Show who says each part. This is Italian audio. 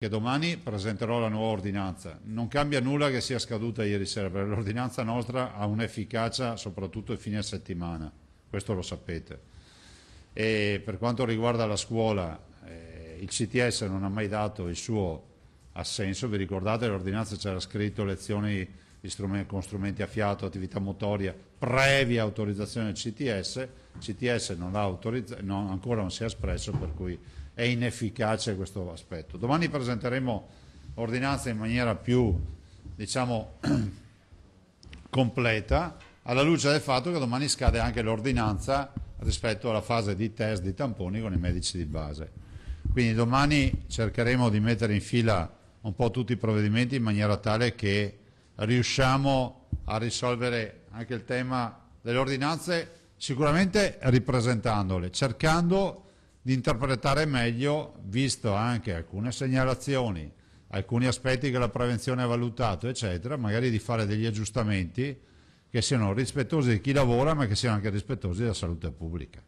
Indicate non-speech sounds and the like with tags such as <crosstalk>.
Speaker 1: che domani presenterò la nuova ordinanza. Non cambia nulla che sia scaduta ieri sera, perché l'ordinanza nostra ha un'efficacia soprattutto il fine settimana, questo lo sapete. E per quanto riguarda la scuola, eh, il CTS non ha mai dato il suo assenso, vi ricordate l'ordinanza c'era scritto lezioni strumenti, con strumenti a fiato, attività motoria, previa autorizzazione del CTS, il CTS non non, ancora non si è espresso per cui è inefficace questo aspetto. Domani presenteremo ordinanza in maniera più diciamo, <clears throat> completa alla luce del fatto che domani scade anche l'ordinanza rispetto alla fase di test di tamponi con i medici di base. Quindi domani cercheremo di mettere in fila un po' tutti i provvedimenti in maniera tale che riusciamo a risolvere anche il tema delle ordinanze sicuramente ripresentandole, cercando di interpretare meglio, visto anche alcune segnalazioni, alcuni aspetti che la prevenzione ha valutato, eccetera, magari di fare degli aggiustamenti che siano rispettosi di chi lavora ma che siano anche rispettosi della salute pubblica.